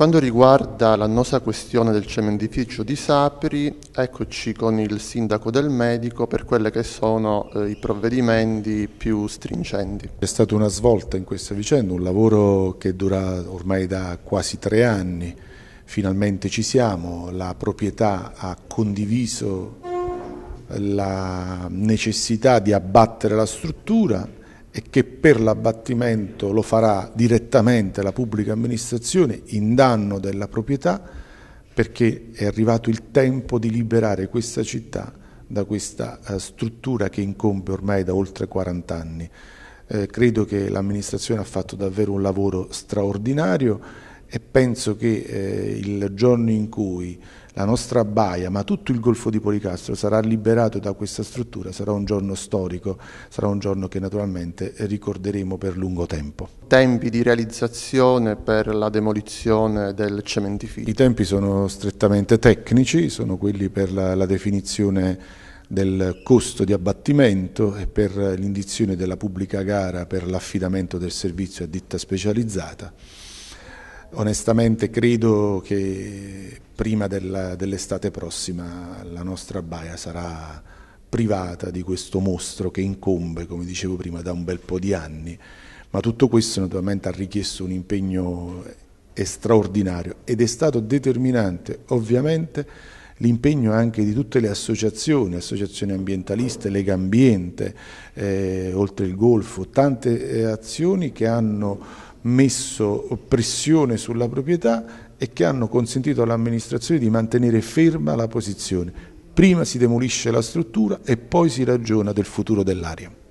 quanto riguarda l'annosa questione del cementificio di Sapri, eccoci con il sindaco del medico per quelli che sono eh, i provvedimenti più stringenti. È stata una svolta in questa vicenda, un lavoro che dura ormai da quasi tre anni, finalmente ci siamo, la proprietà ha condiviso la necessità di abbattere la struttura, e che per l'abbattimento lo farà direttamente la pubblica amministrazione in danno della proprietà perché è arrivato il tempo di liberare questa città da questa eh, struttura che incombe ormai da oltre 40 anni. Eh, credo che l'amministrazione ha fatto davvero un lavoro straordinario e penso che eh, il giorno in cui la nostra baia, ma tutto il Golfo di Policastro sarà liberato da questa struttura, sarà un giorno storico, sarà un giorno che naturalmente ricorderemo per lungo tempo. Tempi di realizzazione per la demolizione del cementificio? I tempi sono strettamente tecnici, sono quelli per la, la definizione del costo di abbattimento e per l'indizione della pubblica gara per l'affidamento del servizio a ditta specializzata. Onestamente credo che prima dell'estate dell prossima la nostra baia sarà privata di questo mostro che incombe, come dicevo prima, da un bel po' di anni. Ma tutto questo naturalmente ha richiesto un impegno straordinario ed è stato determinante ovviamente l'impegno anche di tutte le associazioni, associazioni ambientaliste, Lega Ambiente, eh, oltre il Golfo, tante eh, azioni che hanno messo pressione sulla proprietà e che hanno consentito all'amministrazione di mantenere ferma la posizione. Prima si demolisce la struttura e poi si ragiona del futuro dell'area.